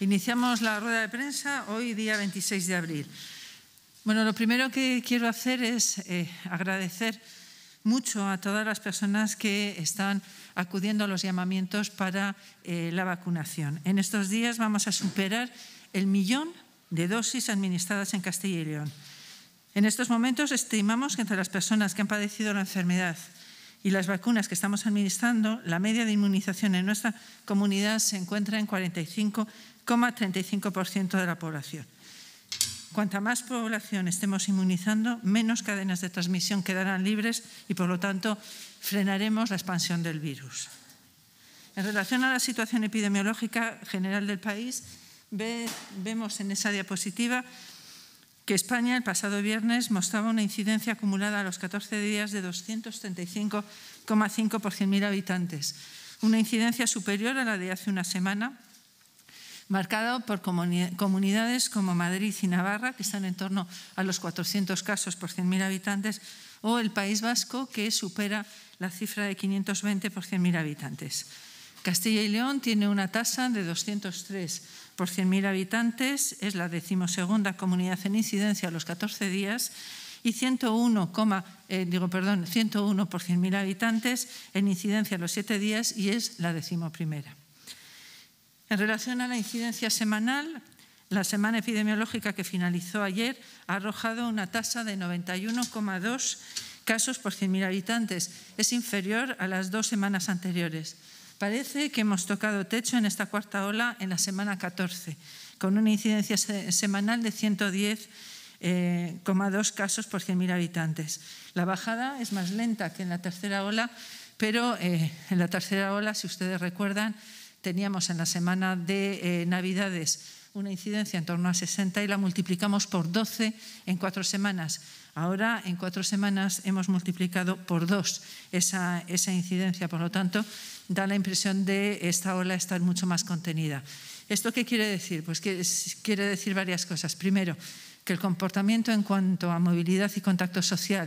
Iniciamos la rueda de prensa hoy, día 26 de abril. Bueno, lo primero que quiero hacer es eh, agradecer mucho a todas las personas que están acudiendo a los llamamientos para eh, la vacunación. En estos días vamos a superar el millón de dosis administradas en Castilla y León. En estos momentos estimamos que entre las personas que han padecido la enfermedad y las vacunas que estamos administrando, la media de inmunización en nuestra comunidad se encuentra en 45,35% de la población. Cuanta más población estemos inmunizando, menos cadenas de transmisión quedarán libres y, por lo tanto, frenaremos la expansión del virus. En relación a la situación epidemiológica general del país, vemos en esa diapositiva que España el pasado viernes mostraba una incidencia acumulada a los 14 días de 235,5 por 100.000 habitantes, una incidencia superior a la de hace una semana, marcada por comunidades como Madrid y Navarra, que están en torno a los 400 casos por 100.000 habitantes, o el País Vasco, que supera la cifra de 520 por 100.000 habitantes. Castilla y León tiene una tasa de 203 por 100.000 habitantes, es la decimosegunda comunidad en incidencia a los 14 días y 101, eh, digo, perdón, 101 por 100.000 habitantes en incidencia a los 7 días y es la decimoprimera. En relación a la incidencia semanal, la semana epidemiológica que finalizó ayer ha arrojado una tasa de 91,2 casos por 100.000 habitantes. Es inferior a las dos semanas anteriores. Parece que hemos tocado techo en esta cuarta ola en la semana 14, con una incidencia semanal de 110,2 eh, casos por 100.000 habitantes. La bajada es más lenta que en la tercera ola, pero eh, en la tercera ola, si ustedes recuerdan, teníamos en la semana de eh, Navidades una incidencia en torno a 60 y la multiplicamos por 12 en cuatro semanas. Ahora, en cuatro semanas, hemos multiplicado por dos esa incidencia. Por lo tanto, da la impresión de esta ola estar mucho más contenida. ¿Esto qué quiere decir? Pues que quiere decir varias cosas. Primero, que el comportamiento en cuanto a movilidad y contacto social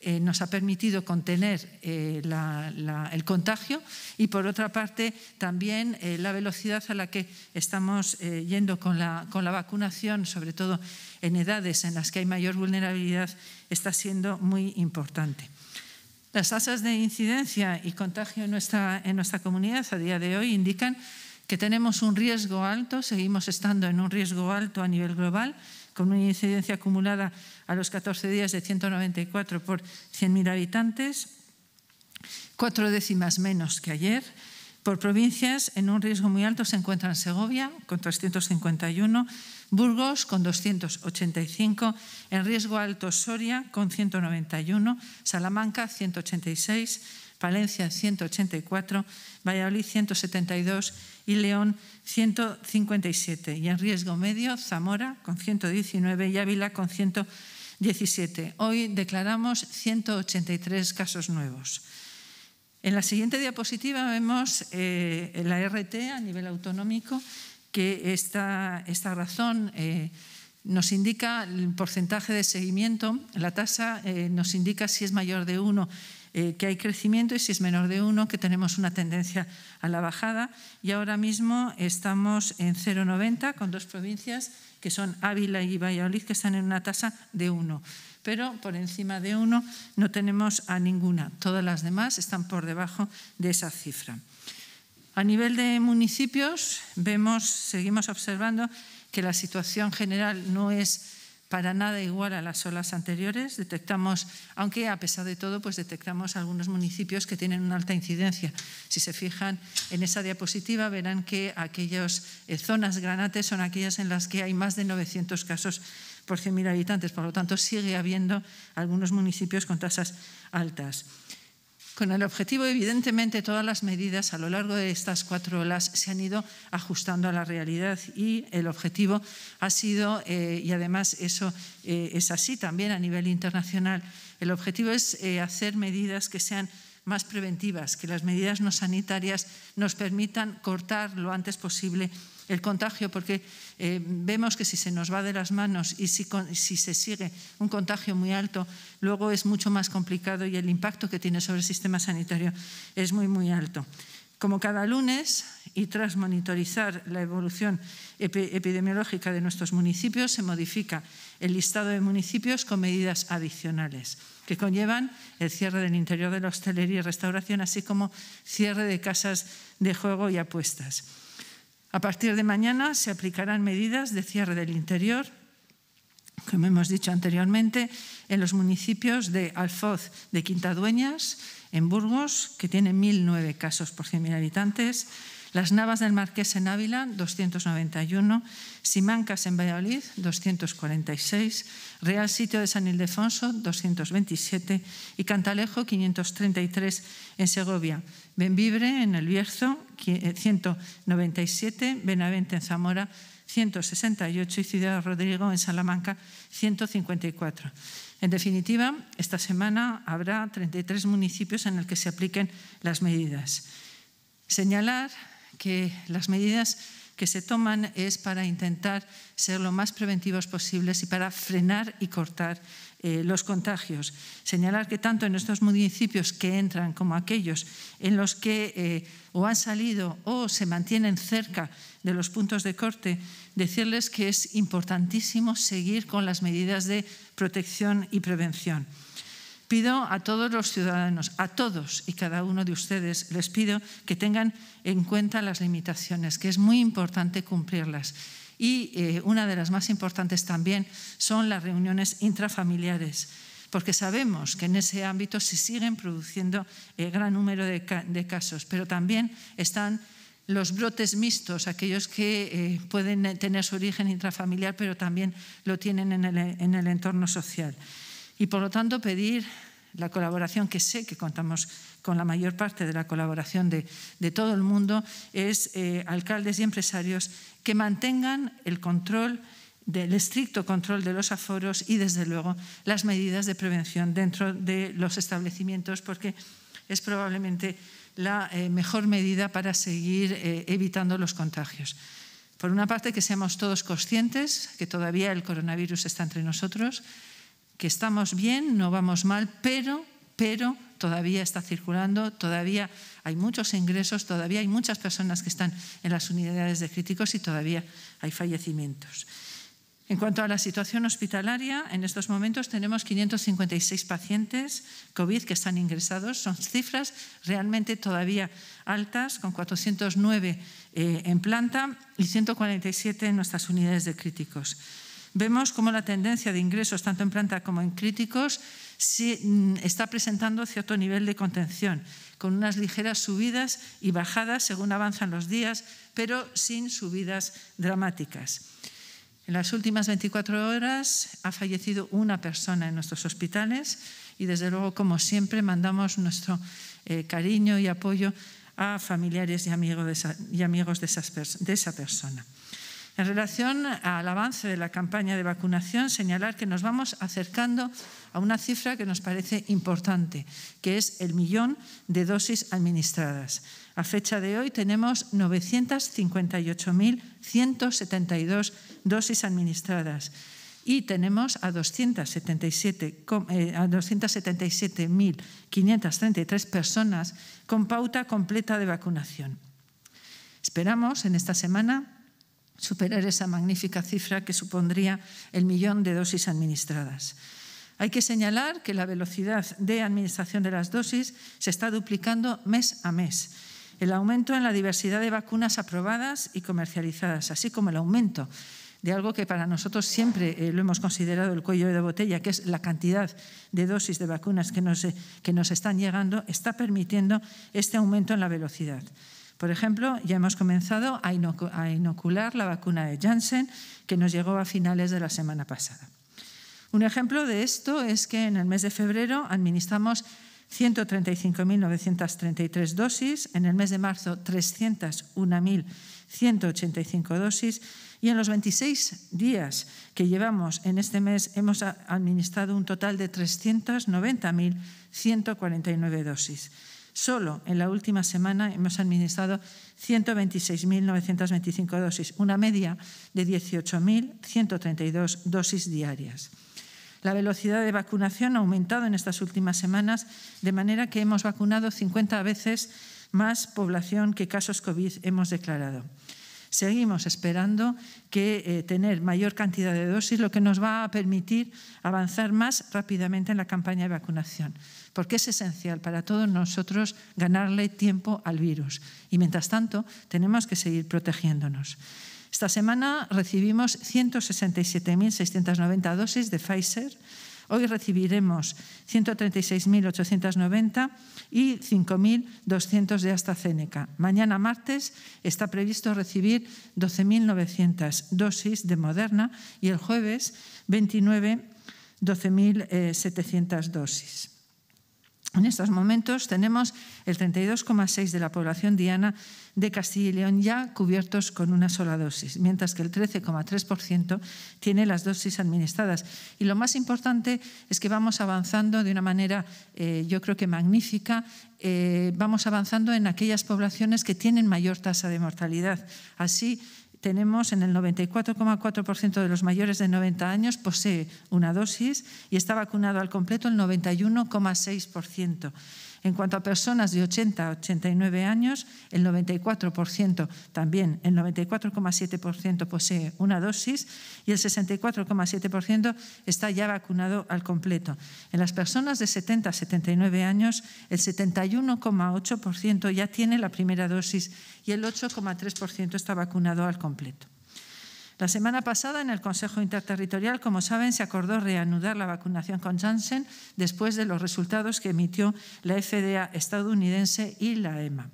eh, nos ha permitido contener eh, el contagio y por otra parte también eh, la velocidad a la que estamos yendo con con la, vacunación, sobre todo en edades en las que hay mayor vulnerabilidad, está siendo muy importante. Las tasas de incidencia y contagio en nuestra, comunidad a día de hoy indican que tenemos un riesgo alto, seguimos estando en un riesgo alto a nivel global, con una incidencia acumulada a los 14 días de 194 por 100.000 habitantes, cuatro décimas menos que ayer. Por provincias, en un riesgo muy alto se encuentran Segovia, con 351, Burgos con 285, en riesgo alto Soria con 191, Salamanca 186, Palencia 184, Valladolid 172 y León 157. Y en riesgo medio Zamora con 119 y Ávila con 117. Hoy declaramos 183 casos nuevos. En la siguiente diapositiva vemos eh, la RT a nivel autonómico que esta, razón eh, nos indica el porcentaje de seguimiento, la tasa eh, nos indica si es mayor de uno eh, que hay crecimiento y si es menor de uno que tenemos una tendencia a la bajada y ahora mismo estamos en 0,90 con dos provincias que son Ávila y Valladolid que están en una tasa de uno. pero por encima de uno no tenemos a ninguna, todas las demás están por debajo de esa cifra. A nivel de municipios, vemos, seguimos observando que la situación general no es para nada igual a las olas anteriores. Detectamos, aunque a pesar de todo, pues detectamos algunos municipios que tienen una alta incidencia. Si se fijan en esa diapositiva, verán que aquellas eh, zonas granates son aquellas en las que hay más de 900 casos por 100.000 habitantes. Por lo tanto, sigue habiendo algunos municipios con tasas altas. Con el objetivo, evidentemente, todas las medidas a lo largo de estas cuatro olas se han ido ajustando a la realidad y el objetivo ha sido, eh, y además eso eh, es así también a nivel internacional, el objetivo es eh, hacer medidas que sean más preventivas, que las medidas no sanitarias nos permitan cortar lo antes posible el contagio, porque eh, vemos que si se nos va de las manos y si, se sigue un contagio muy alto, luego es mucho más complicado y el impacto que tiene sobre el sistema sanitario es muy, muy alto. Como cada lunes, y tras monitorizar la evolución epidemiológica de nuestros municipios, se modifica el listado de municipios con medidas adicionales que conllevan el cierre del interior de la hostelería y restauración, así como cierre de casas de juego y apuestas. A partir de mañana se aplicarán medidas de cierre del interior, como hemos dicho anteriormente, en los municipios de Alfoz de Quintadueñas, en Burgos, que tiene 1.009 casos por 100.000 habitantes, Las Navas del Marqués en Ávila, 291, Simancas en Valladolid, 246, Real Sitio de San Ildefonso, 227 y Cantalejo, 533 en Segovia. Benvibre en el Bierzo 197, eh, Benavente en Zamora 168 y Ciudad Rodrigo en Salamanca 154. En definitiva, esta semana habrá 33 municipios en los que se apliquen las medidas. Señalar que las medidas que se toman es para intentar ser lo más preventivos posibles y para frenar y cortar eh, los contagios. Señalar que tanto en estos municipios que entran como aquellos en los que eh, o han salido o se mantienen cerca de los puntos de corte, decirles que es importantísimo seguir con las medidas de protección y prevención. Pido a todos los ciudadanos, a todos y cada uno de ustedes, les pido que tengan en cuenta las limitaciones, que es muy importante cumplirlas y eh, una de las más importantes también son las reuniones intrafamiliares, porque sabemos que en ese ámbito se siguen produciendo eh, gran número de, casos, pero también están los brotes mixtos, aquellos que eh, pueden tener su origen intrafamiliar, pero también lo tienen en el, en el entorno social. Y por lo tanto pedir la colaboración que sé que contamos con la mayor parte de la colaboración de, todo el mundo, es eh, alcaldes y empresarios que mantengan el control del estricto control de los aforos y, desde luego, las medidas de prevención dentro de los establecimientos, porque es probablemente la eh, mejor medida para seguir eh, evitando los contagios. Por una parte, que seamos todos conscientes que todavía el coronavirus está entre nosotros, que estamos bien, no vamos mal, pero, pero todavía está circulando, todavía hay muchos ingresos, todavía hay muchas personas que están en las unidades de críticos y todavía hay fallecimientos. En cuanto a la situación hospitalaria, en estos momentos tenemos 556 pacientes COVID que están ingresados. Son cifras realmente todavía altas, con 409 eh, en planta y 147 en nuestras unidades de críticos vemos cómo la tendencia de ingresos, tanto en planta como en críticos, mm, está presentando cierto nivel de contención, con unas ligeras subidas y bajadas según avanzan los días, pero sin subidas dramáticas. En las últimas 24 horas ha fallecido una persona en nuestros hospitales y desde luego, como siempre, mandamos nuestro eh, cariño y apoyo a familiares y, amigos y amigos de, de esa persona. En relación al avance de la campaña de vacunación, señalar que nos vamos acercando a una cifra que nos parece importante, que es el millón de dosis administradas. A fecha de hoy tenemos 958.172 dosis administradas y tenemos a 277.533 eh, personas con pauta completa de vacunación. Esperamos en esta semana superar esa magnífica cifra que supondría el millón de dosis administradas. Hay que señalar que la velocidad de administración de las dosis se está duplicando mes a mes. El aumento en la diversidad de vacunas aprobadas y comercializadas, así como el aumento de algo que para nosotros siempre eh, lo hemos considerado el cuello de botella, que es la cantidad de dosis de vacunas que nos, eh, que nos están llegando, está permitiendo este aumento en la velocidad. Por ejemplo, ya hemos comenzado a inocular la vacuna de Janssen, que nos llegó a finales de la semana pasada. Un ejemplo de esto es que en el mes de febrero administramos 135.933 dosis, en el mes de marzo 301.185 dosis y en los 26 días que llevamos en este mes hemos administrado un total de 390.149 dosis. Solo en la última semana hemos administrado 126.925 dosis, una media de 18.132 dosis diarias. La velocidad de vacunación ha aumentado en estas últimas semanas, de manera que hemos vacunado 50 veces más población que casos COVID hemos declarado. Seguimos esperando que eh, tener mayor cantidad de dosis, lo que nos va a permitir avanzar más rápidamente en la campaña de vacunación porque es esencial para todos nosotros ganarle tiempo al virus. Y mientras tanto, tenemos que seguir protegiéndonos. Esta semana recibimos 167.690 dosis de Pfizer. Hoy recibiremos 136.890 y 5.200 de AstraZeneca. Mañana martes está previsto recibir 12.900 dosis de Moderna y el jueves 29 12.700 eh, dosis. En estos momentos tenemos el 32,6% de la población diana de Castilla y León ya cubiertos con una sola dosis, mientras que el 13,3% tiene las dosis administradas. Y lo más importante es que vamos avanzando de una manera, eh, yo creo que magnífica, eh, vamos avanzando en aquellas poblaciones que tienen mayor tasa de mortalidad. Así, tenemos en el 94,4% de los mayores de 90 años posee una dosis y está vacunado al completo el 91,6%. En cuanto a personas de 80 a 89 años, el 94% también, el 94,7% posee una dosis y el 64,7% está ya vacunado al completo. En las personas de 70 a 79 años, el 71,8% ya tiene la primera dosis y el 8,3% está vacunado al completo. La semana pasada, en el Consejo Interterritorial, como saben, se acordó reanudar la vacunación con Janssen después de los resultados que emitió la FDA estadounidense y la EMA.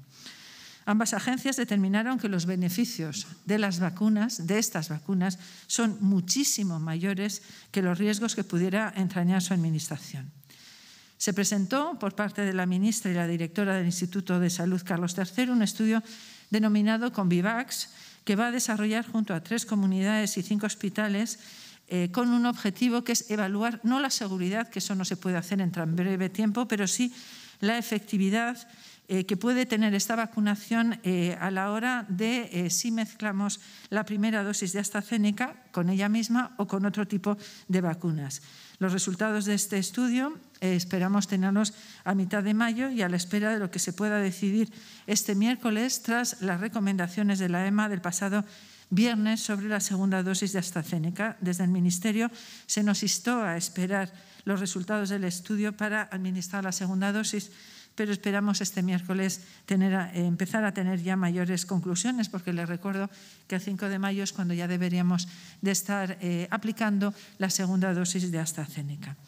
Ambas agencias determinaron que los beneficios de las vacunas, de estas vacunas, son muchísimo mayores que los riesgos que pudiera entrañar su administración. Se presentó por parte de la ministra y la directora del Instituto de Salud Carlos III un estudio denominado Convivax, que va a desarrollar junto a tres comunidades y cinco hospitales eh, con un objetivo que es evaluar no la seguridad, que eso no se puede hacer en tan breve tiempo, pero sí la efectividad eh, que puede tener esta vacunación eh, a la hora de eh, si mezclamos la primera dosis de AstraZeneca con ella misma o con otro tipo de vacunas. Los resultados de este estudio esperamos tenerlos a mitad de mayo y a la espera de lo que se pueda decidir este miércoles tras las recomendaciones de la EMA del pasado viernes sobre la segunda dosis de AstraZeneca. Desde el Ministerio se nos instó a esperar los resultados del estudio para administrar la segunda dosis pero esperamos este miércoles eh, empezar a tener ya mayores conclusiones, porque les recuerdo que el 5 de mayo es cuando ya deberíamos de estar eh, aplicando la segunda dosis de AstraZeneca.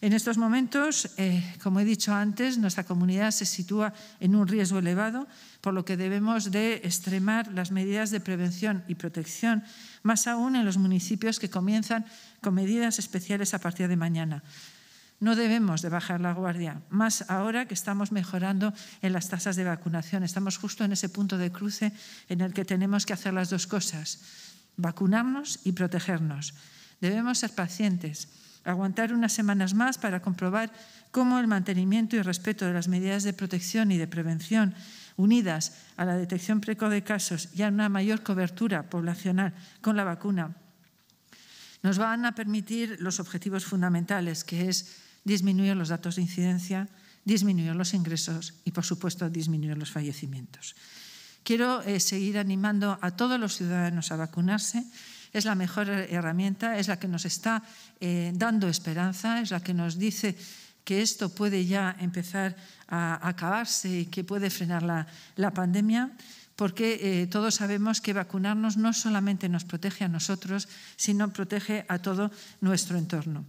En estos momentos, eh, como he dicho antes, nuestra comunidad se sitúa en un riesgo elevado, por lo que debemos de extremar las medidas de prevención y protección, más aún en los municipios que comienzan con medidas especiales a partir de mañana. No debemos de bajar la guardia, más ahora que estamos mejorando en las tasas de vacunación. Estamos justo en ese punto de cruce en el que tenemos que hacer las dos cosas, vacunarnos y protegernos. Debemos ser pacientes, aguantar unas semanas más para comprobar cómo el mantenimiento y respeto de las medidas de protección y de prevención unidas a la detección precoz de casos y a una mayor cobertura poblacional con la vacuna nos van a permitir los objetivos fundamentales, que es disminuyó los datos de incidencia, disminuyó los ingresos y, por supuesto, disminuir los fallecimientos. Quiero eh, seguir animando a todos los ciudadanos a vacunarse. Es la mejor herramienta, es la que nos está eh, dando esperanza, es la que nos dice que esto puede ya empezar a acabarse y que puede frenar la, pandemia, porque eh, todos sabemos que vacunarnos no solamente nos protege a nosotros, sino protege a todo nuestro entorno.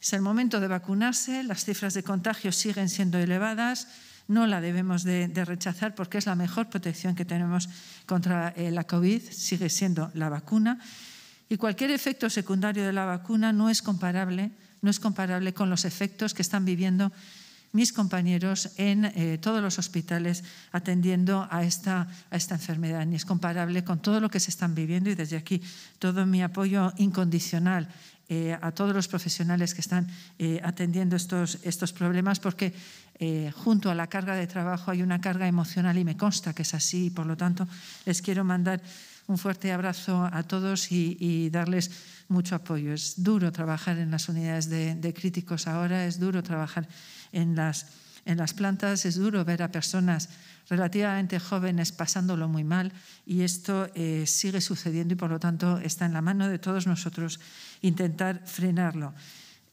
Es el momento de vacunarse, las cifras de contagio siguen siendo elevadas, no la debemos de, rechazar porque es la mejor protección que tenemos contra eh, la COVID, sigue siendo la vacuna. Y cualquier efecto secundario de la vacuna no es comparable, no es comparable con los efectos que están viviendo mis compañeros en eh, todos los hospitales atendiendo a esta, a esta enfermedad. Ni es comparable con todo lo que se están viviendo y desde aquí todo mi apoyo incondicional eh, a todos los profesionales que están eh, atendiendo estos, estos problemas, porque eh, junto a la carga de trabajo hay una carga emocional y me consta que es así. Y por lo tanto, les quiero mandar un fuerte abrazo a todos y, darles mucho apoyo. Es duro trabajar en las unidades de críticos ahora, es duro trabajar en las en las plantas es duro ver a personas relativamente jóvenes pasándolo muy mal y esto eh, sigue sucediendo y por lo tanto está en la mano de todos nosotros intentar frenarlo.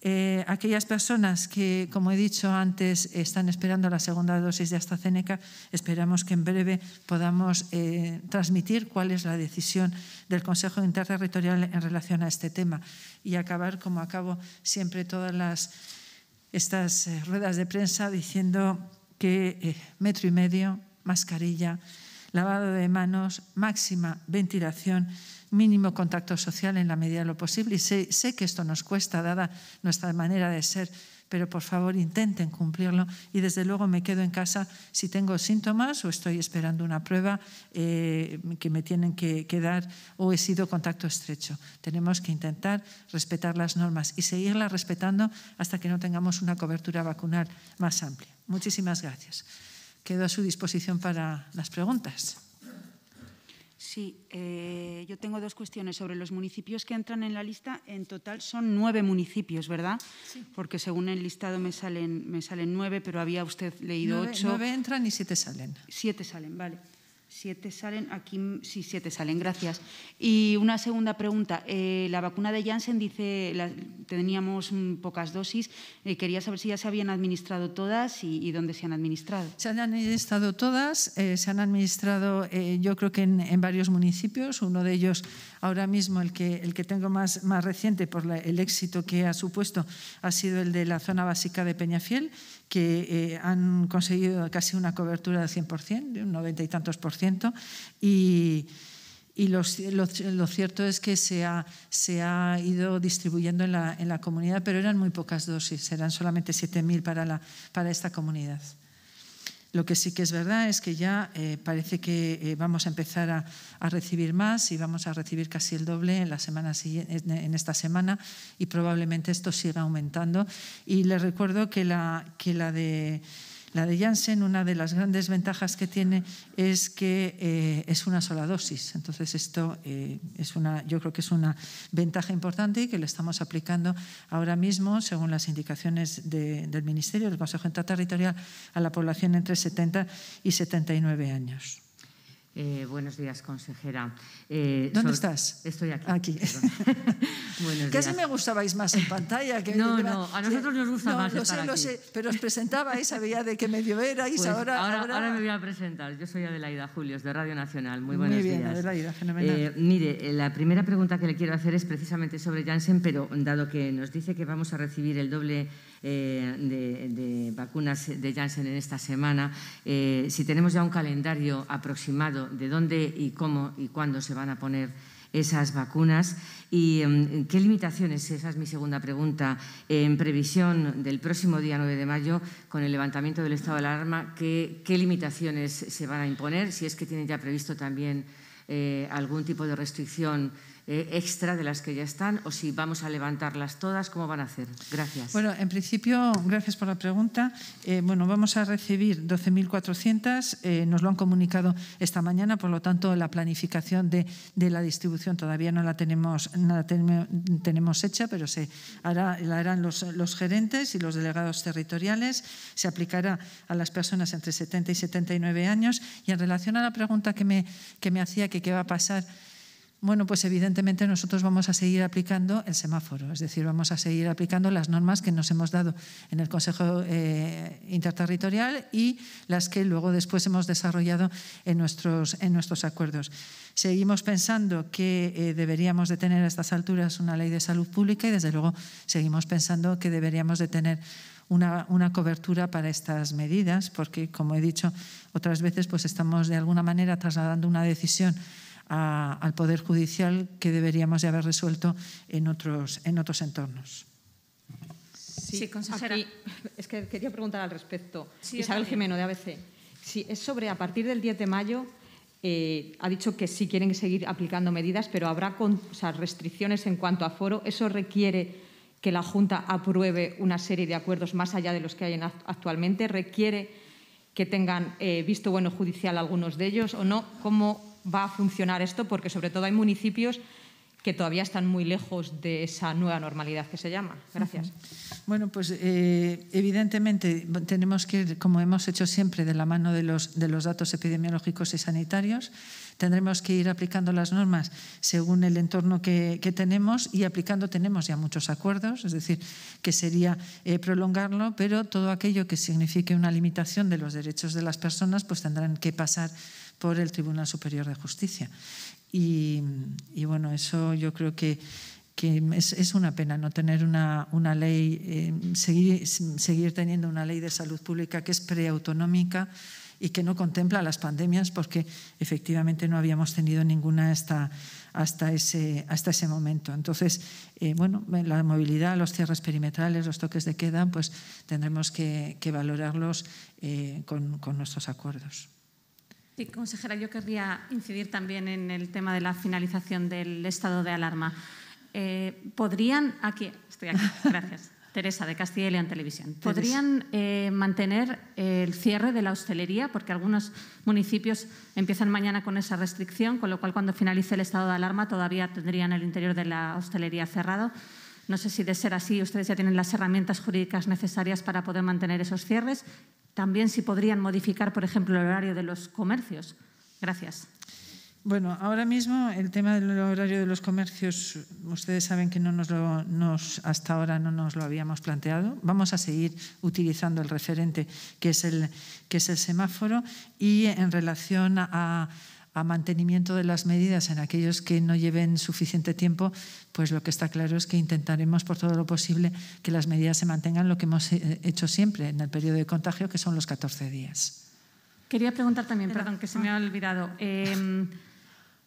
Eh, aquellas personas que, como he dicho antes, están esperando la segunda dosis de AstraZeneca, esperamos que en breve podamos eh, transmitir cuál es la decisión del Consejo Interterritorial en relación a este tema y acabar, como acabo siempre, todas las estas eh, ruedas de prensa diciendo que eh, metro y medio, mascarilla, lavado de manos, máxima ventilación, mínimo contacto social en la medida de lo posible. Y sé que esto nos cuesta, dada nuestra manera de ser pero por favor intenten cumplirlo y desde luego me quedo en casa si tengo síntomas o estoy esperando una prueba eh, que me tienen que, que dar o he sido contacto estrecho. Tenemos que intentar respetar las normas y seguirlas respetando hasta que no tengamos una cobertura vacunal más amplia. Muchísimas gracias. Quedo a su disposición para las preguntas. Sí, eh, yo tengo dos cuestiones sobre los municipios que entran en la lista. En total son nueve municipios, ¿verdad? Porque según el listado me salen, me salen nueve, pero había usted leído ocho. Nueve entran y siete salen. Siete salen, vale. Siete salen, aquí sí, siete salen, gracias. Y una segunda pregunta. Eh, la vacuna de Janssen dice, que teníamos mm, pocas dosis, eh, quería saber si ya se habían administrado todas y, dónde se han administrado. Se han administrado todas, eh, se han administrado yo creo que en, varios municipios, uno de ellos ahora mismo el que, el que tengo más, más reciente por el éxito que ha supuesto ha sido el de la zona básica de Peñafiel, que eh, han conseguido casi una cobertura de 100%, de un noventa y tantos por ciento, y, lo, cierto es que se ha, ido distribuyendo en la, comunidad, pero eran muy pocas dosis, eran solamente 7.000 para, para esta comunidad. Lo que sí que es verdad es que ya eh, parece que eh, vamos a empezar a, recibir más y vamos a recibir casi el doble en, la semana en esta semana y probablemente esto siga aumentando. Y les recuerdo que la, que la de la de Janssen, una de las grandes ventajas que tiene es que eh, es una sola dosis. Entonces, esto eh, es una, yo creo que es una ventaja importante y que le estamos aplicando ahora mismo, según las indicaciones del Ministerio, del Consejo Interterritorial, a la población entre 70 y 79 años. Eh, buenos días, consejera. Eh, ¿Dónde estás? Estoy aquí. aquí. Casi me gustabais más en pantalla. Que no, no, a nosotros nos gusta no, más lo sé, aquí. Lo sé, pero os presentabais, sabía de qué medio erais. Pues ahora, ahora, me voy a presentar. Yo soy Adelaida Julios, de Radio Nacional. Muy buenos Muy bien, días. Adelaida, fenomenal. Eh, mire, la primera pregunta que le quiero hacer es precisamente sobre Janssen, pero dado que nos dice que vamos a recibir el doble eh, de, vacunas de Janssen en esta semana, eh, si tenemos ya un calendario aproximado de dónde y cómo y cuándo se van a poner esas vacunas y em, qué limitaciones, esa es mi segunda pregunta, en previsión del próximo día 9 de mayo, con el levantamiento del estado de alarma, qué, qué limitaciones se van a imponer, si es que tienen ya previsto también eh, algún tipo de restricción eh, extra de las que ya están o si vamos a levantarlas todas, ¿cómo van a hacer? Gracias. Bueno, en principio, gracias por la pregunta. Eh, bueno, vamos a recibir 12.400, eh, nos lo han comunicado esta mañana, por lo tanto la planificación de, la distribución todavía no la tenemos, nada tenemos hecha, pero se hará, la harán los, los gerentes y los delegados territoriales, se aplicará a las personas entre 70 y 79 años y en relación a la pregunta que me, que me hacía que qué va a pasar bueno, pues evidentemente nosotros vamos a seguir aplicando el semáforo, es decir, vamos a seguir aplicando las normas que nos hemos dado en el Consejo eh, Interterritorial y las que luego después hemos desarrollado en nuestros, en nuestros acuerdos. Seguimos pensando que eh, deberíamos de tener a estas alturas una ley de salud pública y desde luego seguimos pensando que deberíamos de tener una, una, cobertura para estas medidas, porque, como he dicho otras veces, pues estamos de alguna manera trasladando una decisión al Poder Judicial que deberíamos de haber resuelto en otros, en otros entornos. Sí, consejera. es que quería preguntar al respecto. Isabel Jimeno, de ABC. Sí, es sobre a partir del 10 de mayo eh, ha dicho que sí quieren seguir aplicando medidas, pero habrá restricciones en cuanto a foro. ¿Eso requiere que la Junta apruebe una serie de acuerdos más allá de los que hay actualmente? ¿Requiere que tengan eh, visto bueno judicial algunos de ellos o no? ¿Cómo va a funcionar esto, porque sobre todo hay municipios que todavía están muy lejos de esa nueva normalidad que se llama. Gracias. Bueno, pues eh, evidentemente tenemos que ir, como hemos hecho siempre, de la mano de los, de los datos epidemiológicos y sanitarios. Tendremos que ir aplicando las normas según el entorno que, tenemos y aplicando tenemos ya muchos acuerdos, es decir, que sería eh, prolongarlo, pero todo aquello que signifique una limitación de los derechos de las personas, pues tendrán que pasar por el Tribunal Superior de Justicia. Y, bueno, eso yo creo que, es, una pena no tener una, ley, eh, seguir, teniendo una ley de salud pública que es preautonómica y que no contempla las pandemias porque efectivamente no habíamos tenido ninguna hasta, ese, hasta ese momento. Entonces, eh, bueno, la movilidad, los cierres perimetrales, los toques de queda, pues tendremos que, valorarlos eh, con nuestros acuerdos. Sí, consejera, yo querría incidir también en el tema de la finalización del estado de alarma. Eh, ¿Podrían, aquí, estoy aquí, gracias, Teresa de Castilla y Televisión, ¿podrían eh, mantener el cierre de la hostelería? Porque algunos municipios empiezan mañana con esa restricción, con lo cual cuando finalice el estado de alarma todavía tendrían el interior de la hostelería cerrado. No sé si de ser así ustedes ya tienen las herramientas jurídicas necesarias para poder mantener esos cierres también si podrían modificar, por ejemplo, el horario de los comercios. Gracias. Bueno, ahora mismo el tema del horario de los comercios, ustedes saben que no nos hasta ahora no nos lo habíamos planteado. Vamos a seguir utilizando el referente que es el, semáforo y en relación a a mantenimiento de las medidas en aquellos que no lleven suficiente tiempo, pues lo que está claro es que intentaremos por todo lo posible que las medidas se mantengan lo que hemos eh, hecho siempre en el periodo de contagio, que son los 14 días. Quería preguntar también, perdón, que se me ha olvidado. Em,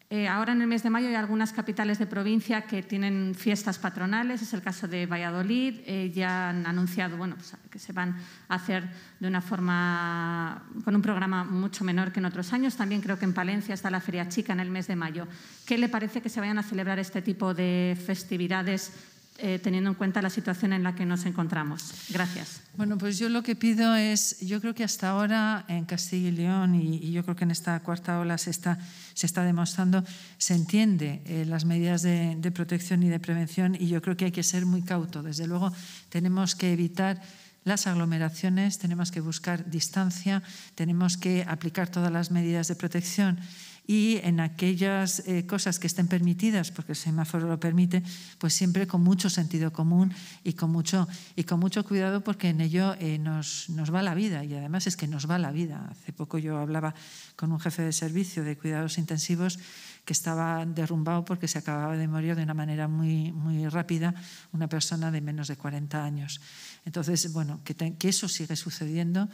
eh, ahora en el mes de mayo hay algunas capitales de provincia que tienen fiestas patronales, es el caso de Valladolid, eh, ya han anunciado bueno, pues, que se van a hacer de una forma con un programa mucho menor que en otros años. También creo que en Palencia está la Feria Chica en el mes de mayo. ¿Qué le parece que se vayan a celebrar este tipo de festividades eh, teniendo en cuenta la situación en la que nos encontramos. Gracias. Bueno, pues yo lo que pido es, yo creo que hasta ahora en Castilla y León, y, yo creo que en esta cuarta ola se está, se está demostrando, se entiende eh, las medidas de, de protección y de prevención, y yo creo que hay que ser muy cauto. Desde luego, tenemos que evitar las aglomeraciones, tenemos que buscar distancia, tenemos que aplicar todas las medidas de protección y en aquellas eh, cosas que estén permitidas, porque el semáforo lo permite, pues siempre con mucho sentido común y con mucho, y con mucho cuidado, porque en ello eh, nos, va la vida y además es que nos va la vida. Hace poco yo hablaba con un jefe de servicio de cuidados intensivos que estaba derrumbado porque se acababa de morir de una manera muy, muy rápida una persona de menos de 40 años. Entonces, bueno, que, eso sigue sucediendo,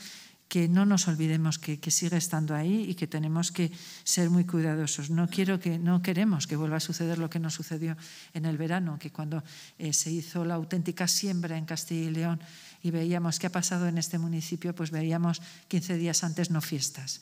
que no nos olvidemos que, sigue estando ahí y que tenemos que ser muy cuidadosos. No, quiero que, no queremos que vuelva a suceder lo que nos sucedió en el verano, que cuando eh, se hizo la auténtica siembra en Castilla y León y veíamos qué ha pasado en este municipio, pues veíamos 15 días antes no fiestas.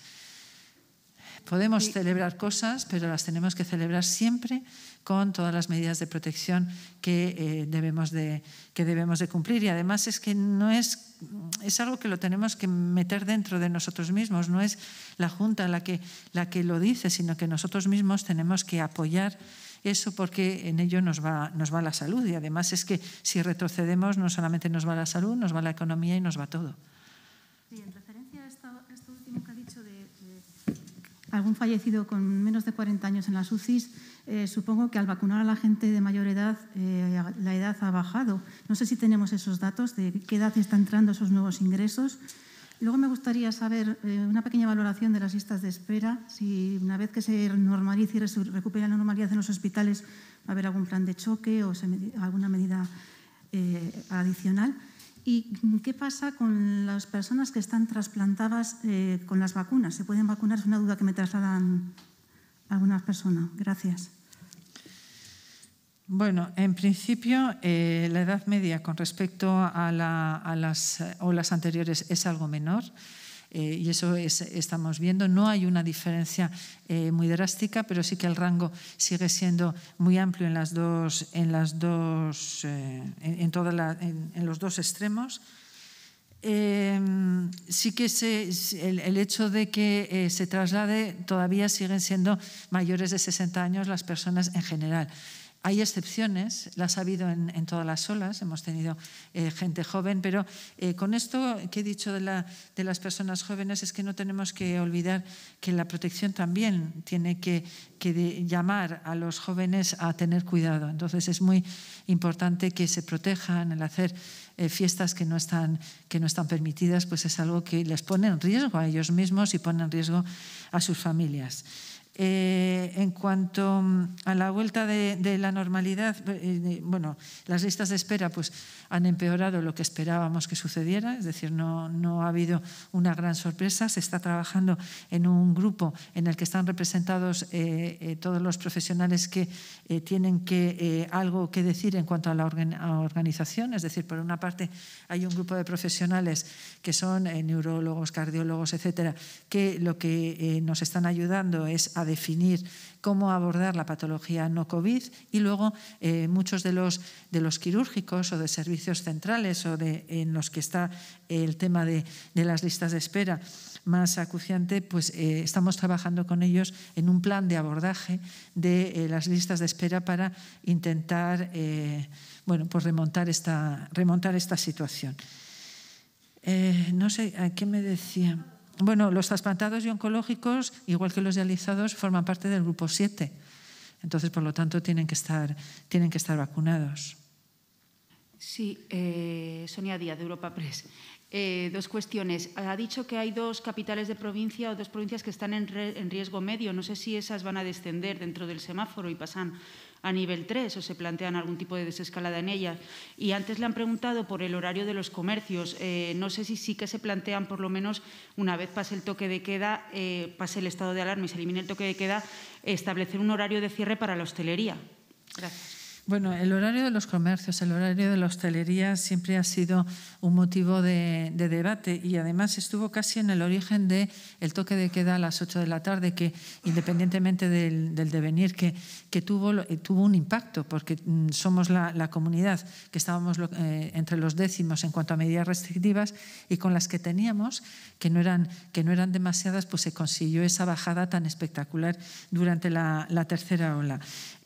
Podemos celebrar cosas, pero las tenemos que celebrar siempre con todas las medidas de protección que, eh, debemos de, que debemos de cumplir. Y además es que no es, es algo que lo tenemos que meter dentro de nosotros mismos, no es la Junta la que, la que lo dice, sino que nosotros mismos tenemos que apoyar eso porque en ello nos va, nos va la salud. Y además es que si retrocedemos no solamente nos va la salud, nos va la economía y nos va todo. algún fallecido con menos de 40 años en las UCIs, eh, supongo que al vacunar a la gente de mayor edad, eh, la edad ha bajado. No sé si tenemos esos datos de qué edad están entrando esos nuevos ingresos. Luego me gustaría saber eh, una pequeña valoración de las listas de espera, si una vez que se normalice y se recupere la normalidad en los hospitales, va a haber algún plan de choque o alguna medida adicional. ¿Y qué pasa con las personas que están trasplantadas eh, con las vacunas? ¿Se pueden vacunar? Es una duda que me trasladan algunas personas. Gracias. Bueno, en principio eh, la edad media con respecto a, a las eh, olas anteriores es algo menor. Eh, y eso estamos viendo. No hay una diferencia eh, muy drástica, pero sí que el rango sigue siendo muy amplio en, las dos, en, las dos, eh, en, los dos extremos. Em, sí que el, hecho de que se traslade todavía siguen siendo mayores de 60 años las personas en general. Hay excepciones, las ha habido en, todas las olas, hemos tenido eh, gente joven, pero eh, con esto que he dicho de, las personas jóvenes es que no tenemos que olvidar que la protección también tiene que, llamar a los jóvenes a tener cuidado. Entonces es muy importante que se protejan, el hacer eh, fiestas que no, están, que no están permitidas, pues es algo que les pone en riesgo a ellos mismos y pone en riesgo a sus familias. Eh, en cuanto mm, a la vuelta de, la normalidad, eh, eh, bueno, las listas de espera pues, han empeorado lo que esperábamos que sucediera, es decir, no, no, ha habido una gran sorpresa. Se está trabajando en un grupo en el que están representados todos los profesionales que tienen que, algo que decir en cuanto a la organización, es decir, por una parte hay un grupo de profesionales que son neurólogos, cardiólogos, etcétera, que lo que nos están ayudando es a definir cómo abordar la patología no COVID y luego eh, muchos de los, de los quirúrgicos o de servicios centrales o de, en los que está el tema de, las listas de espera más acuciante, pues eh, estamos trabajando con ellos en un plan de abordaje de eh, las listas de espera para intentar bueno, pues remontar, esta, remontar esta situación. no sé, ¿a qué me decía? Bueno, los trasplantados y oncológicos, igual que los dializados, forman parte del grupo 7. Entonces, por lo tanto, tienen que estar, tienen que estar vacunados. Sí, eh, Sonia Díaz, de Europa Press. Eh, dos cuestiones. Ha dicho que hay dos capitales de provincia o dos provincias que están en riesgo medio. No sé si esas van a descender dentro del semáforo y pasan a nivel 3 o se plantean algún tipo de desescalada en ellas. Y antes le han preguntado por el horario de los comercios. Eh, no sé si sí que se plantean, por lo menos, una vez pase el toque de queda, eh, pase el estado de alarma y se elimine el toque de queda, establecer un horario de cierre para la hostelería. Gracias. Bueno, el horario de los comercios, el horario de la hostelería siempre ha sido un motivo de, debate y además estuvo casi en el origen del el toque de queda a las 8 de la tarde, que independientemente del, devenir, que, tuvo, eh, tuvo un impacto, porque mm, somos la, comunidad que estábamos eh, entre los décimos en cuanto a medidas restrictivas y con las que teníamos, que no eran, que no eran demasiadas, pues se consiguió esa bajada tan espectacular durante la tercera ola.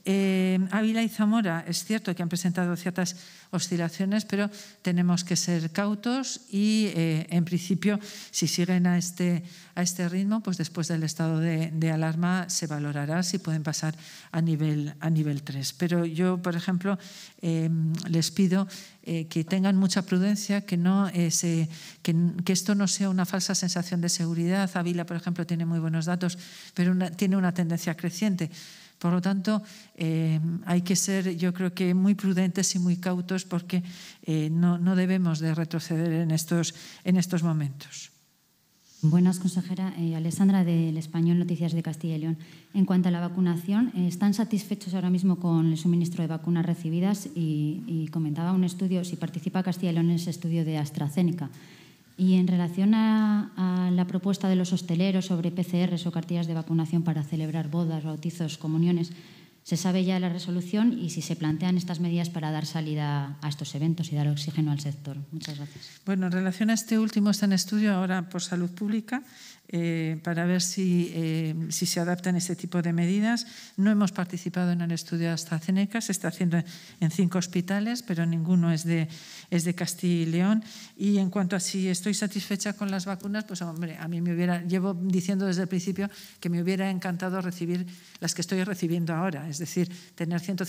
Eh, Ávila y Zamora es cierto que han presentado ciertas oscilaciones, pero tenemos que ser cautos y, eh, en principio, si siguen a este, a este ritmo, pues después del estado de, alarma se valorará si pueden pasar a nivel, a nivel 3. Pero yo, por ejemplo, em, les pido eh, que tengan mucha prudencia, que, no, que, esto no sea una falsa sensación de seguridad. Ávila, por ejemplo, tiene muy buenos datos, pero tiene una tendencia creciente. Por lo tanto, eh, hay que ser, yo creo que, muy prudentes y muy cautos porque eh, no, debemos de retroceder en estos, momentos. Buenas, consejera. Eh, Alessandra, del Español Noticias de Castilla y León. En cuanto a la vacunación, ¿están satisfechos ahora mismo con el suministro de vacunas recibidas? Y, y comentaba un estudio, si participa Castilla y León en ese estudio de AstraZeneca. Y en relación a, la propuesta de los hosteleros sobre PCRs o cartillas de vacunación para celebrar bodas, bautizos, comuniones, ¿se sabe ya la resolución y si se plantean estas medidas para dar salida a estos eventos y dar oxígeno al sector? Muchas gracias. Bueno, en relación a este último, está en estudio ahora por Salud Pública eh, para ver si, eh, si, se adaptan ese tipo de medidas. No hemos participado en el estudio hasta AstraZeneca, se está haciendo en cinco hospitales, pero ninguno es de, es de Castilla y León. Y en cuanto a si estoy satisfecha con las vacunas, pues hombre, a mí me hubiera, llevo diciendo desde el principio que me hubiera encantado recibir las que estoy recibiendo ahora. Es decir, tener 150.000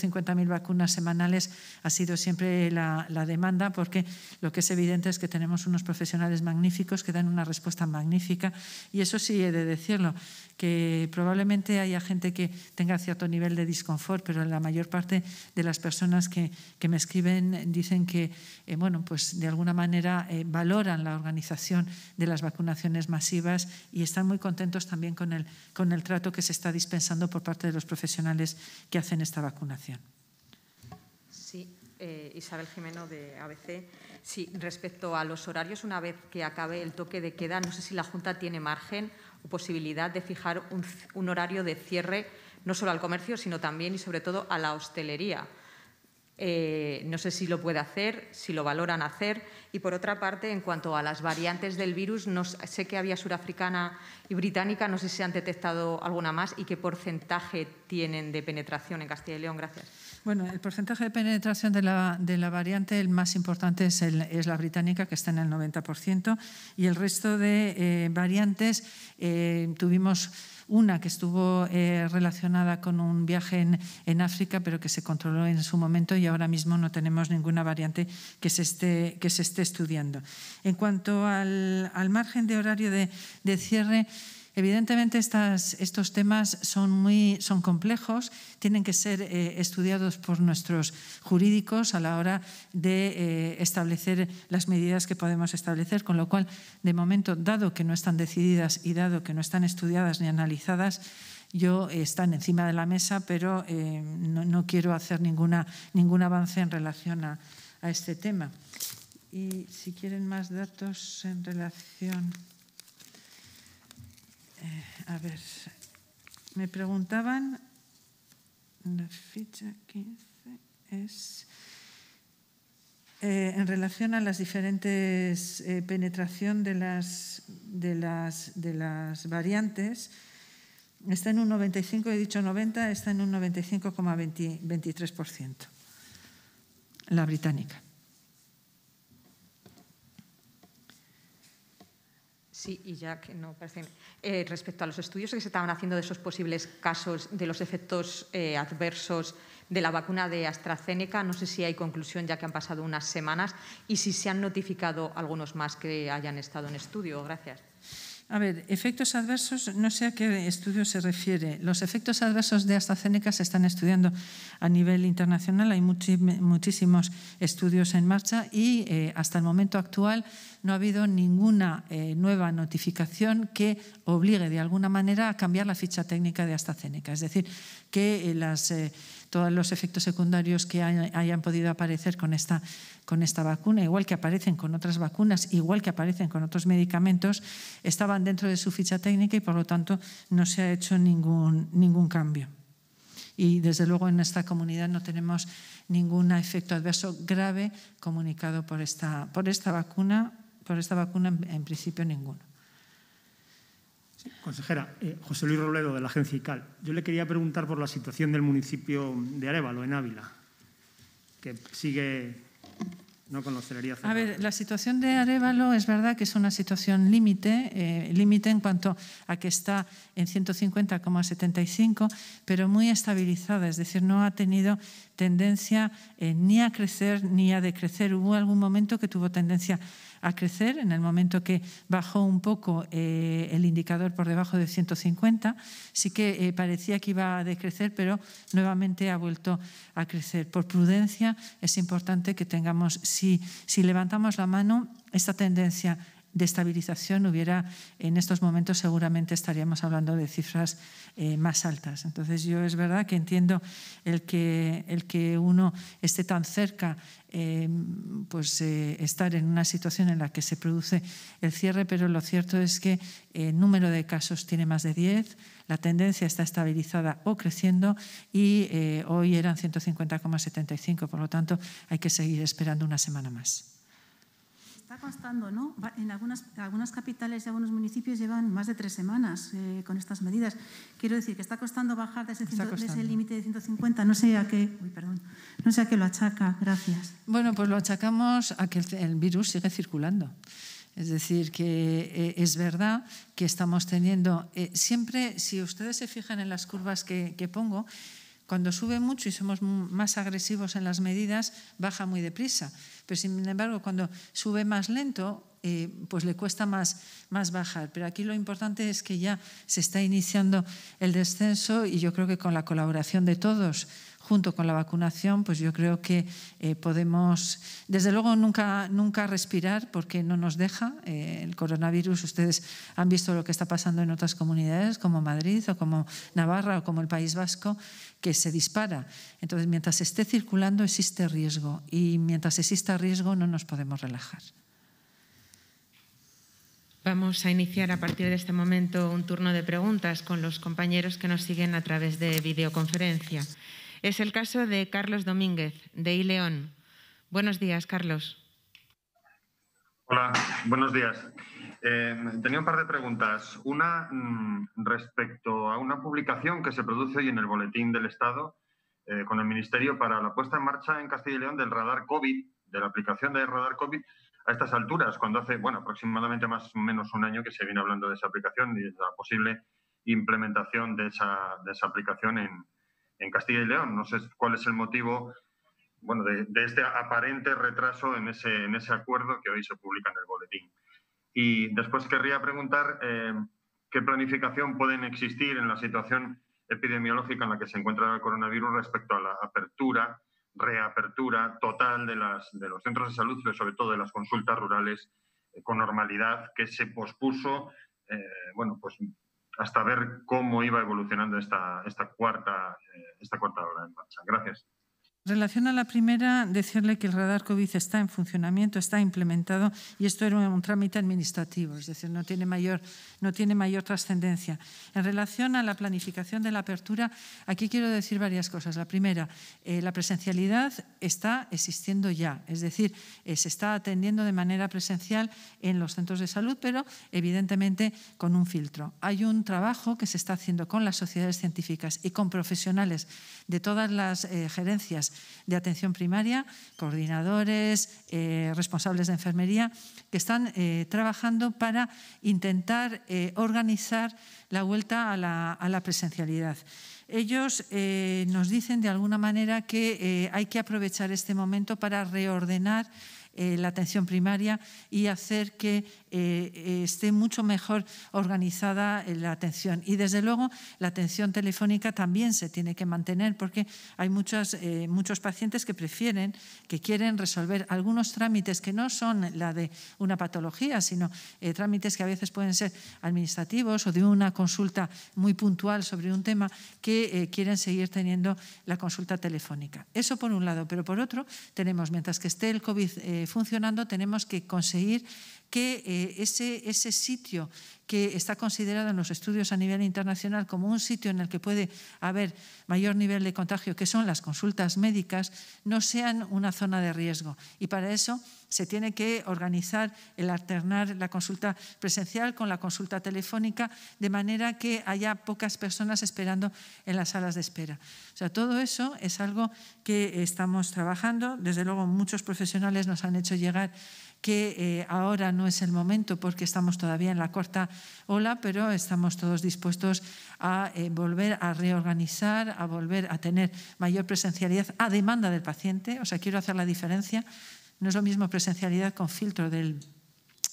vacunas semanales ha sido siempre la, la demanda, porque lo que es evidente es que tenemos unos profesionales magníficos que dan una respuesta magnífica y eso sí he de decirlo, que probablemente haya gente que tenga cierto nivel de disconfort, pero la mayor parte de las personas que, me escriben dicen que, eh, bueno, pues de alguna manera eh, valoran la organización de las vacunaciones masivas y están muy contentos también con el, con el trato que se está dispensando por parte de los profesionales que hacen esta vacunación. Eh, Isabel Jimeno de ABC. Sí, respecto a los horarios, una vez que acabe el toque de queda, no sé si la Junta tiene margen o posibilidad de fijar un horario de cierre no solo al comercio, sino también y sobre todo a la hostelería eh, no sé si lo puede hacer, si lo valoran hacer. Y por otra parte, en cuanto a las variantes del virus, no, sé que había surafricana y británica, no sé si han detectado alguna más y qué porcentaje tienen de penetración en Castilla y León. Gracias. Bueno, el porcentaje de penetración de la, variante, el más importante es, la británica, que está en el 90%, y el resto de eh, variantes eh, tuvimos una que estuvo eh, relacionada con un viaje en, África, pero que se controló en su momento y ahora mismo no tenemos ninguna variante que se esté, que se esté estudiando. En cuanto al, margen de horario de cierre, Evidentemente estas, estos temas son, muy, son complejos, tienen que ser eh, estudiados por nuestros jurídicos a la hora de eh, establecer las medidas que podemos establecer, con lo cual, de momento, dado que no están decididas y dado que no están estudiadas ni analizadas, yo eh, están encima de la mesa, pero no, quiero hacer ninguna, ningún avance en relación a, a este tema. Y si quieren más datos en relación... Eh, a ver, me preguntaban, la ficha 15 es... Eh, en relación a las diferentes eh, penetración de las, de, las, de las variantes, está en un 95, he dicho 90, está en un 95,23%, la británica. Sí, y ya que no parece eh, respecto a los estudios que se estaban haciendo de esos posibles casos de los efectos eh, adversos de la vacuna de AstraZeneca, no sé si hay conclusión ya que han pasado unas semanas y si se han notificado algunos más que hayan estado en estudio. Gracias. A ver, efectos adversos, no sé a qué estudio se refiere. Los efectos adversos de AstraZeneca se están estudiando a nivel internacional, hay muchísimos estudios en marcha y eh, hasta el momento actual no ha habido ninguna eh, nueva notificación que obligue de alguna manera a cambiar la ficha técnica de AstraZeneca. Es decir, que eh, las todos los efectos secundarios que hayan, podido aparecer con esta, vacuna, igual que aparecen con otras vacunas, igual que aparecen con otros medicamentos, estaban dentro de su ficha técnica y por lo tanto no se ha hecho ningún, cambio. Y desde luego en esta comunidad no tenemos ningún efecto adverso grave comunicado por esta, vacuna, por esta vacuna en principio ninguno. Consejera, eh, José Luis Robledo, de la agencia ICAL. Yo le quería preguntar por la situación del municipio de Arevalo, en Ávila, que sigue no con A ver, la situación de Arevalo es verdad que es una situación límite, eh, límite en cuanto a que está en 150,75, pero muy estabilizada, es decir, no ha tenido tendencia eh, ni a crecer ni a decrecer. Hubo algún momento que tuvo tendencia a crecer en el momento que bajó un poco eh, el indicador por debajo de 150. Sí que eh, parecía que iba a decrecer, pero nuevamente ha vuelto a crecer. Por prudencia es importante que tengamos, si, si levantamos la mano, esta tendencia de estabilización hubiera, en estos momentos seguramente estaríamos hablando de cifras eh, más altas. Entonces yo es verdad que entiendo el que, el que uno esté tan cerca, em, pues eh, estar en una situación en la que se produce el cierre, pero lo cierto es que eh, el número de casos tiene más de 10, la tendencia está estabilizada o creciendo y hoy eran 150,75, por lo tanto hay que seguir esperando una semana más está costando, ¿no? En algunas, algunas capitales y algunos municipios llevan más de tres semanas eh, con estas medidas. Quiero decir que está costando bajar de ese, límite de 150. No sé a qué, no sé a qué lo achaca. Gracias. Bueno, pues lo achacamos a que el virus sigue circulando. Es decir, que eh, es verdad que estamos teniendo, eh, siempre, si ustedes se fijan en las curvas que pongo, cuando sube mucho y somos más agresivos en las medidas, baja muy deprisa. Pero sin embargo, cuando sube más lento, eh, pues le cuesta más, más bajar. Pero aquí lo importante es que ya se está iniciando el descenso y yo creo que con la colaboración de todos, junto con la vacunación, pues yo creo que eh, podemos, desde luego nunca, nunca respirar porque no nos deja eh, el coronavirus. Ustedes han visto lo que está pasando en otras comunidades como Madrid o como Navarra o como el País Vasco, que se dispara. Entonces, mientras esté circulando existe riesgo y mientras exista riesgo no nos podemos relajar. Vamos a iniciar a partir de este momento un turno de preguntas con los compañeros que nos siguen a través de videoconferencia. Es el caso de Carlos Domínguez, de Ileón. Buenos días, Carlos. Hola, buenos días. Eh, tenía un par de preguntas. Una mm, respecto a una publicación que se produce hoy en el Boletín del Estado eh, con el Ministerio para la puesta en marcha en Castilla y León del radar COVID, de la aplicación del radar COVID a estas alturas, cuando hace, bueno, aproximadamente más o menos un año que se viene hablando de esa aplicación y de la posible implementación de esa, de esa aplicación en, en Castilla y León. No sé cuál es el motivo bueno, de, este aparente retraso en ese, en ese acuerdo que hoy se publica en el boletín. Y después querría preguntar eh, qué planificación pueden existir en la situación epidemiológica en la que se encuentra el coronavirus respecto a la apertura, reapertura total de, las, de los centros de salud, pero sobre todo de las consultas rurales eh, con normalidad que se pospuso eh, bueno, pues hasta ver cómo iba evolucionando esta, cuarta, esta cuarta hora eh, en marcha. Gracias. En relación a la primera, decirle que el radar COVID está en funcionamiento, está implementado y esto era un trámite administrativo, es decir, no tiene mayor, no tiene mayor trascendencia. En relación a la planificación de la apertura, aquí quiero decir varias cosas. La primera, eh, la presencialidad está existiendo ya, es decir, eh, se está atendiendo de manera presencial en los centros de salud, pero evidentemente con un filtro. Hay un trabajo que se está haciendo con las sociedades científicas y con profesionales de todas las eh, gerencias de atención primaria, coordinadores, eh, responsables de enfermería, que están eh, trabajando para intentar eh, organizar la vuelta a la, a la presencialidad. Ellos nos dicen de alguna manera que hay que aprovechar este momento para reordenar eh, la atención primaria y hacer que eh, eh, esté mucho mejor organizada la atención. Y desde luego la atención telefónica también se tiene que mantener porque hay muchas, muchos pacientes que prefieren, que quieren resolver algunos trámites que no son la de una patología, sino trámites que a veces pueden ser administrativos o de una consulta muy puntual sobre un tema que quieren seguir teniendo la consulta telefónica. Eso por un lado, pero por otro tenemos, mientras que esté el COVID eh, funcionando, tenemos que conseguir que eh, ese, ese sitio que está considerado en los estudios a nivel internacional como un sitio en el que puede haber mayor nivel de contagio, que son las consultas médicas, no sean una zona de riesgo. Y para eso se tiene que organizar el alternar la consulta presencial con la consulta telefónica, de manera que haya pocas personas esperando en las salas de espera. O sea, todo eso es algo que estamos trabajando. Desde luego, muchos profesionales nos han hecho llegar que eh, ahora no es el momento porque estamos todavía en la corta ola, pero estamos todos dispuestos a eh, volver a reorganizar, a volver a tener mayor presencialidad a demanda del paciente. O sea, quiero hacer la diferencia. No es lo mismo presencialidad con filtro del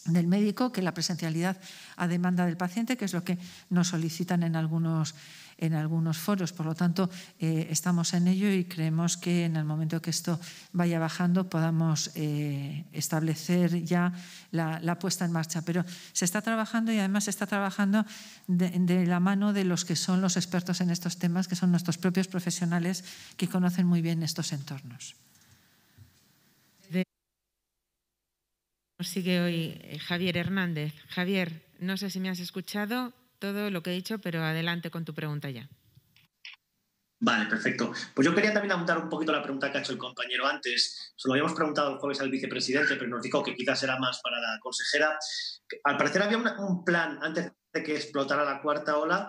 del médico que la presencialidad a demanda del paciente, que es lo que nos solicitan en algunos en algunos foros. Por lo tanto, eh, estamos en ello y creemos que en el momento que esto vaya bajando podamos eh, establecer ya la, puesta en marcha. Pero se está trabajando y además se está trabajando de, la mano de los que son los expertos en estos temas, que son nuestros propios profesionales que conocen muy bien estos entornos. Sigue hoy eh, Javier Hernández. Javier, no sé si me has escuchado todo lo que he dicho, pero adelante con tu pregunta ya. Vale, perfecto. Pues yo quería también apuntar un poquito la pregunta que ha hecho el compañero antes. Se lo habíamos preguntado el jueves al vicepresidente, pero nos dijo que quizás era más para la consejera. Al parecer había un plan antes de que explotara la cuarta ola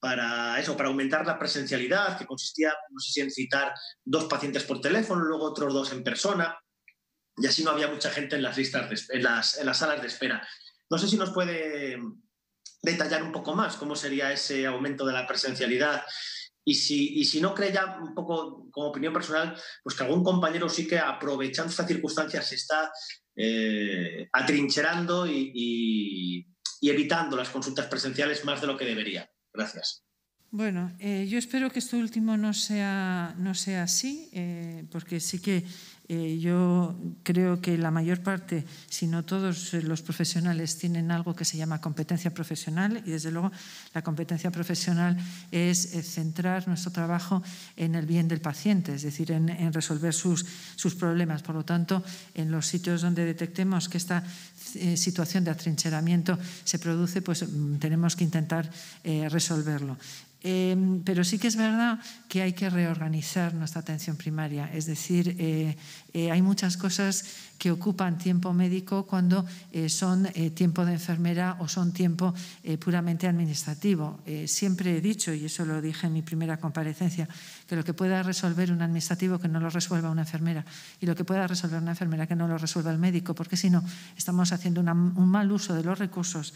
para eso, para aumentar la presencialidad, que consistía, no sé si en citar dos pacientes por teléfono, luego otros dos en persona, y así no había mucha gente en las listas, las, en las salas de espera. No sé si nos puede detallar un poco más cómo sería ese aumento de la presencialidad. Y si, si no cree ya un poco como opinión personal, pues que algún compañero sí que aprovechando esta circunstancia se está eh, atrincherando y, evitando las consultas presenciales más de lo que debería. Gracias. Bueno, eh, yo espero que esto último no sea, no sea así, eh, porque sí que eh, yo creo que la mayor parte, si no todos eh, los profesionales, tienen algo que se llama competencia profesional y desde luego la competencia profesional es eh, centrar nuestro trabajo en el bien del paciente, es decir, en, resolver sus, problemas. Por lo tanto, en los sitios donde detectemos que esta situación de atrincheramiento se produce, pues mm, tenemos que intentar resolverlo. Em, pero sí que es verdad que hay que reorganizar nuestra atención primaria. Es decir, eh, eh, hay muchas cosas que ocupan tiempo médico cuando eh, son tiempo de enfermera o son tiempo puramente administrativo. siempre he dicho, y eso lo dije en mi primera comparecencia, que lo que pueda resolver un administrativo que no lo resuelva una enfermera y lo que pueda resolver una enfermera que no lo resuelva el médico, porque si no, estamos haciendo un mal uso de los recursos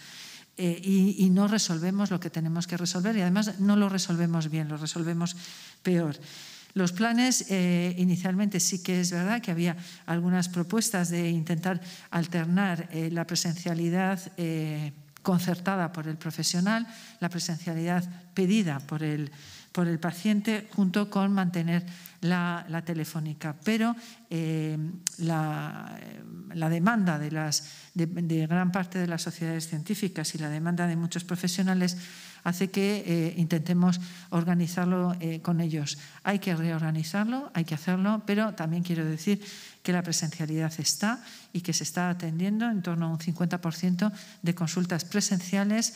eh, y, no resolvemos lo que tenemos que resolver y además no lo resolvemos bien, lo resolvemos peor. Los planes eh, inicialmente sí que es verdad que había algunas propuestas de intentar alternar eh, la presencialidad concertada por el profesional, la presencialidad pedida por el profesional por el paciente junto con mantener la, telefónica. Pero eh, eh, la, demanda de gran parte de las sociedades científicas y la demanda de muchos profesionales hace que eh, intentemos organizarlo eh, con ellos. Hay que reorganizarlo, hay que hacerlo, pero también quiero decir que la presencialidad está y que se está atendiendo en torno a un 50% de consultas presenciales,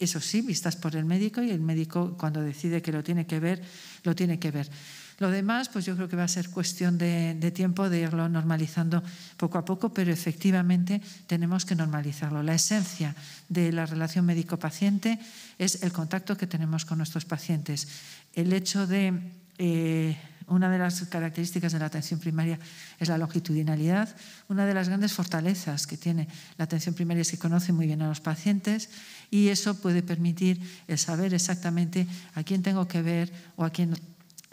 eso sí, vistas por el médico y el médico cuando decide que lo tiene que ver, lo tiene que ver. Lo demás, pues yo creo que va a ser cuestión de, tiempo de irlo normalizando poco a poco, pero efectivamente tenemos que normalizarlo. La esencia de la relación médico-paciente es el contacto que tenemos con nuestros pacientes. El hecho de... Eh, una de las características de la atención primaria es la longitudinalidad. Una de las grandes fortalezas que tiene la atención primaria es que conoce muy bien a los pacientes y eso puede permitir el saber exactamente a quién tengo que ver o a quién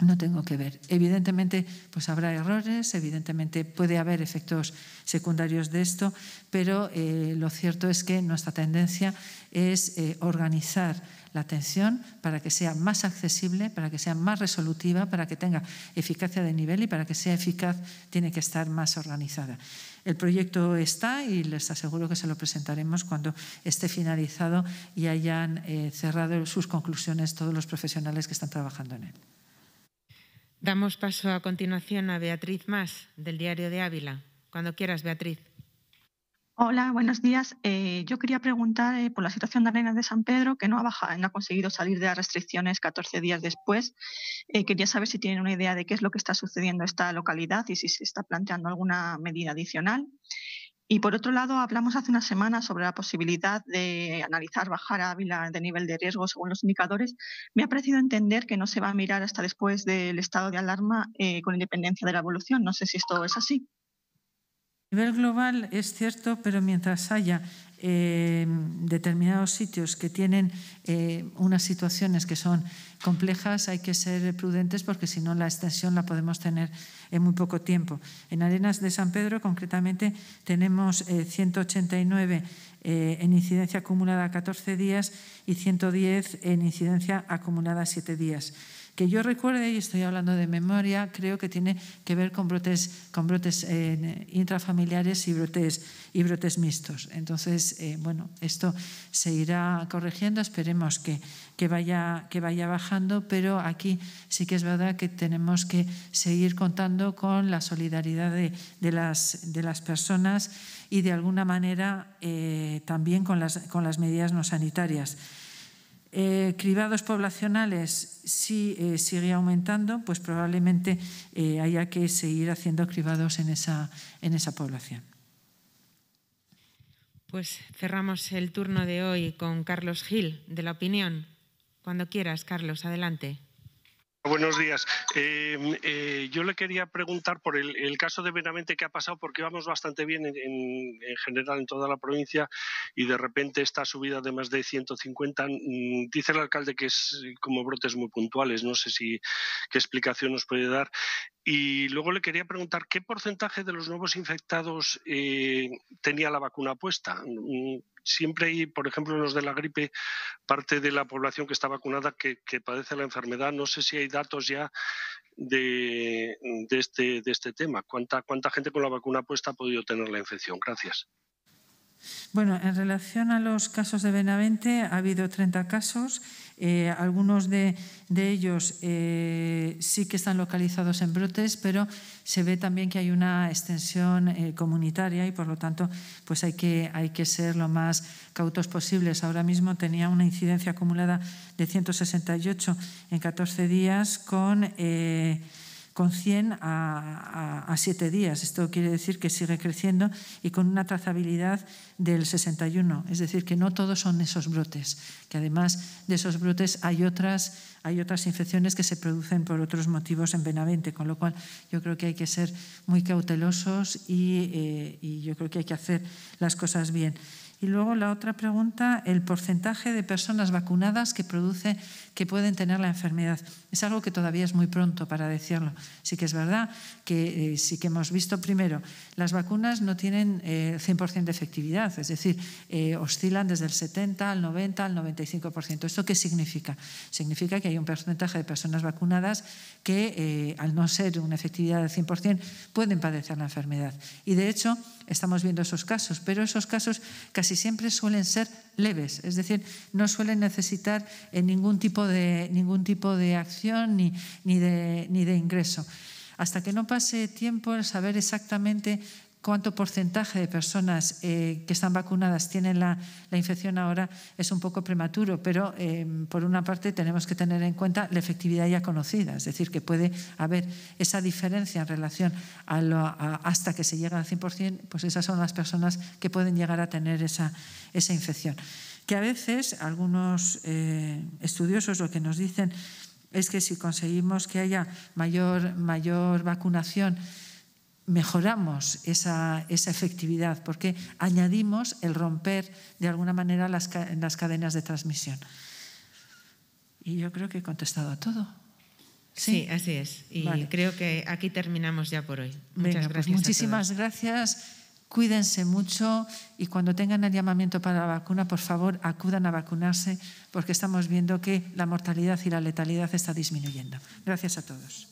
no tengo que ver. Evidentemente, pues habrá errores, evidentemente puede haber efectos secundarios de esto, pero eh, lo cierto es que nuestra tendencia es eh, organizar la atención para que sea más accesible, para que sea más resolutiva, para que tenga eficacia de nivel y para que sea eficaz tiene que estar más organizada. El proyecto está y les aseguro que se lo presentaremos cuando esté finalizado y hayan eh, cerrado sus conclusiones todos los profesionales que están trabajando en él. Damos paso a continuación a Beatriz Más, del Diario de Ávila. Cuando quieras, Beatriz. Hola, buenos días. Eh, yo quería preguntar eh, por la situación de arena de San Pedro, que no ha, bajado, ha conseguido salir de las restricciones 14 días después. Eh, quería saber si tienen una idea de qué es lo que está sucediendo en esta localidad y si se está planteando alguna medida adicional. Y por otro lado, hablamos hace una semana sobre la posibilidad de analizar bajar Ávila de nivel de riesgo según los indicadores. Me ha parecido entender que no se va a mirar hasta después del estado de alarma eh, con independencia de la evolución. No sé si esto es así. A nivel global es cierto, pero mientras haya en eh, determinados sitios que tienen eh, unas situaciones que son complejas, hay que ser prudentes porque si no la extensión la podemos tener en muy poco tiempo. En Arenas de San Pedro, concretamente, tenemos 189 eh, en incidencia acumulada a 14 días y 110 en incidencia acumulada a 7 días. Que yo recuerde, y estoy hablando de memoria, creo que tiene que ver con brotes, con brotes eh, intrafamiliares y brotes, y brotes mixtos. Entonces, eh, bueno, esto se irá corrigiendo, esperemos que, vaya, que vaya bajando, pero aquí sí que es verdad que tenemos que seguir contando con la solidaridad de, de, las, personas y de alguna manera eh, también con con las medidas no sanitarias. Eh, cribados poblacionales si eh, sigue aumentando, pues probablemente eh, haya que seguir haciendo cribados en esa, en esa población. Pues cerramos el turno de hoy con Carlos Gil, de La Opinión. Cuando quieras, Carlos, adelante. Buenos días. Eh, mm, eh, yo le quería preguntar por el, caso de Benavente que ha pasado, porque vamos bastante bien en, general en toda la provincia y de repente está subida de más de 150, mm, dice el alcalde que es eh, como brotes muy puntuales, no sé si qué explicación nos puede dar. Y luego le quería preguntar qué porcentaje de los nuevos infectados eh, tenía la vacuna puesta. Mm, siempre hay, por ejemplo, los de la gripe, parte de la población que está vacunada que, padece la enfermedad. No sé si hay datos ya este, de, este, tema. ¿Cuánta, ¿Cuánta gente con la vacuna puesta ha podido tener la infección? Gracias. Bueno, en relación a los casos de Benavente, ha habido 30 casos eh, algunos de, ellos eh, sí que están localizados en brotes, pero se ve también que hay una extensión eh, comunitaria y por lo tanto pues hay, que, hay que ser lo más cautos posibles. Ahora mismo tenía una incidencia acumulada de 168 en 14 días con con 100 a, a, 7 días. Esto quiere decir que sigue creciendo y con una trazabilidad del 61. Es decir, que no todos son esos brotes, que además de esos brotes hay otras, hay otras infecciones que se producen por otros motivos en Benavente, con lo cual yo creo que hay que ser muy cautelosos y eh, yo creo que hay que hacer las cosas bien. Y luego la otra pregunta, el porcentaje de personas vacunadas que produce, que pueden tener la enfermedad. Es algo que todavía es muy pronto para decirlo. Sí que es verdad que eh, sí que hemos visto primero, las vacunas no tienen 100% eh, de efectividad, es decir, eh, oscilan desde el 70 al 90 al 95%. ¿Esto qué significa? Significa que hay un porcentaje de personas vacunadas que al no ser una efectividad del 100% pueden padecer la enfermedad. Y de hecho, estamos viendo esos casos, pero esos casos casi siempre suelen ser leves, es decir, no suelen necesitar eh, ningún tipo de, ningún tipo de acción ni, ni, de, ni de ingreso hasta que no pase tiempo saber exactamente cuánto porcentaje de personas eh, que están vacunadas tienen la, infección ahora es un poco prematuro, pero eh, por una parte tenemos que tener en cuenta la efectividad ya conocida, es decir, que puede haber esa diferencia en relación a, hasta que se llega al 100%, pues esas son las personas que pueden llegar a tener esa, infección. Que a veces algunos eh, estudiosos lo que nos dicen es que si conseguimos que haya mayor, mayor vacunación, mejoramos esa, efectividad, porque añadimos el romper de alguna manera las, las cadenas de transmisión. Y yo creo que he contestado a todo. Sí, así es. Y creo que aquí terminamos ya por hoy. Muchas pues gracias. muchísimas gracias. Cuídense mucho y cuando tengan el llamamiento para la vacuna, por favor, acudan a vacunarse porque estamos viendo que la mortalidad y la letalidad está disminuyendo. Gracias a todos.